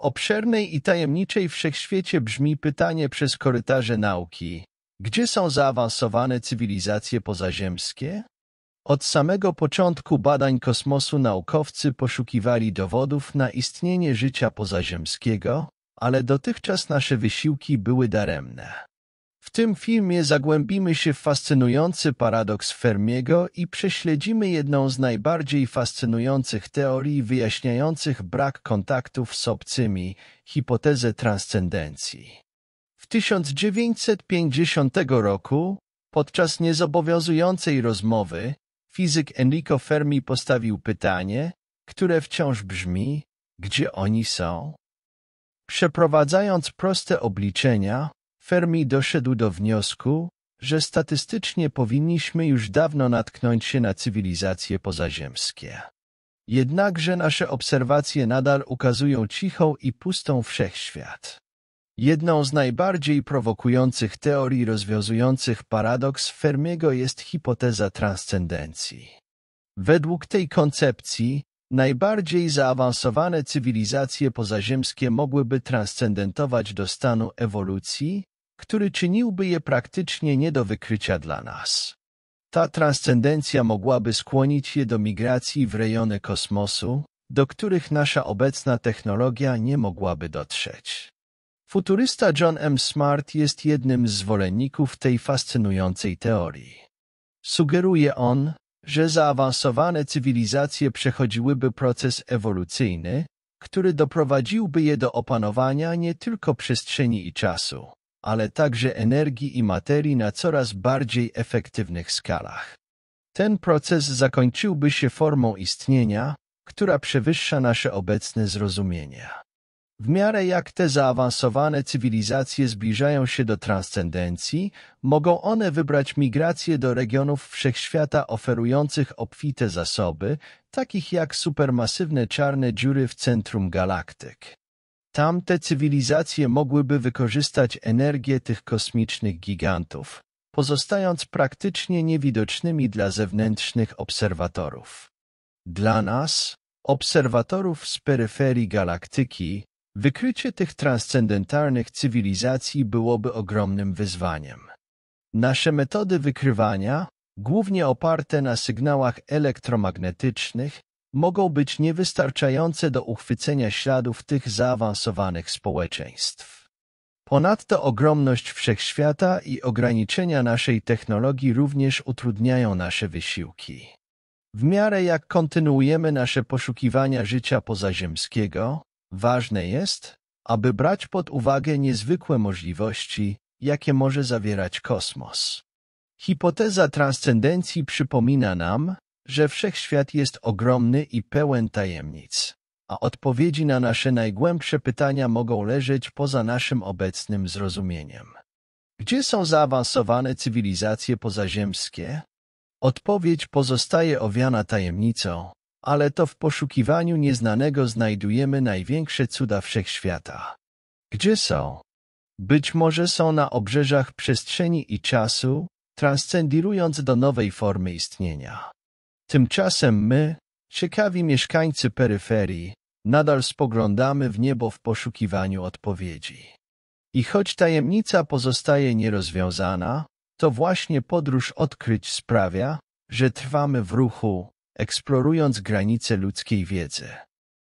obszernej i tajemniczej wszechświecie brzmi pytanie przez korytarze nauki. Gdzie są zaawansowane cywilizacje pozaziemskie? Od samego początku badań kosmosu naukowcy poszukiwali dowodów na istnienie życia pozaziemskiego, ale dotychczas nasze wysiłki były daremne. W tym filmie zagłębimy się w fascynujący paradoks Fermiego i prześledzimy jedną z najbardziej fascynujących teorii wyjaśniających brak kontaktów z obcymi, hipotezę transcendencji. W 1950 roku, podczas niezobowiązującej rozmowy, fizyk Enrico Fermi postawił pytanie, które wciąż brzmi, gdzie oni są? Przeprowadzając proste obliczenia, Fermi doszedł do wniosku, że statystycznie powinniśmy już dawno natknąć się na cywilizacje pozaziemskie. Jednakże nasze obserwacje nadal ukazują cichą i pustą wszechświat. Jedną z najbardziej prowokujących teorii rozwiązujących paradoks Fermiego jest hipoteza transcendencji. Według tej koncepcji, najbardziej zaawansowane cywilizacje pozaziemskie mogłyby transcendentować do stanu ewolucji, który czyniłby je praktycznie nie do wykrycia dla nas. Ta transcendencja mogłaby skłonić je do migracji w rejony kosmosu, do których nasza obecna technologia nie mogłaby dotrzeć. Futurysta John M. Smart jest jednym z zwolenników tej fascynującej teorii. Sugeruje on, że zaawansowane cywilizacje przechodziłyby proces ewolucyjny, który doprowadziłby je do opanowania nie tylko przestrzeni i czasu, ale także energii i materii na coraz bardziej efektywnych skalach. Ten proces zakończyłby się formą istnienia, która przewyższa nasze obecne zrozumienie. W miarę jak te zaawansowane cywilizacje zbliżają się do transcendencji, mogą one wybrać migrację do regionów wszechświata oferujących obfite zasoby, takich jak supermasywne czarne dziury w centrum galaktyk. Tamte cywilizacje mogłyby wykorzystać energię tych kosmicznych gigantów, pozostając praktycznie niewidocznymi dla zewnętrznych obserwatorów. Dla nas, obserwatorów z peryferii galaktyki, wykrycie tych transcendentalnych cywilizacji byłoby ogromnym wyzwaniem. Nasze metody wykrywania, głównie oparte na sygnałach elektromagnetycznych, mogą być niewystarczające do uchwycenia śladów tych zaawansowanych społeczeństw. Ponadto ogromność wszechświata i ograniczenia naszej technologii również utrudniają nasze wysiłki. W miarę jak kontynuujemy nasze poszukiwania życia pozaziemskiego, ważne jest, aby brać pod uwagę niezwykłe możliwości, jakie może zawierać kosmos. Hipoteza transcendencji przypomina nam, że wszechświat jest ogromny i pełen tajemnic, a odpowiedzi na nasze najgłębsze pytania mogą leżeć poza naszym obecnym zrozumieniem. Gdzie są zaawansowane cywilizacje pozaziemskie? Odpowiedź pozostaje owiana tajemnicą, ale to w poszukiwaniu nieznanego znajdujemy największe cuda wszechświata. Gdzie są? Być może są na obrzeżach przestrzeni i czasu, transcendirując do nowej formy istnienia. Tymczasem my, ciekawi mieszkańcy peryferii, nadal spoglądamy w niebo w poszukiwaniu odpowiedzi. I choć tajemnica pozostaje nierozwiązana, to właśnie podróż odkryć sprawia, że trwamy w ruchu, eksplorując granice ludzkiej wiedzy.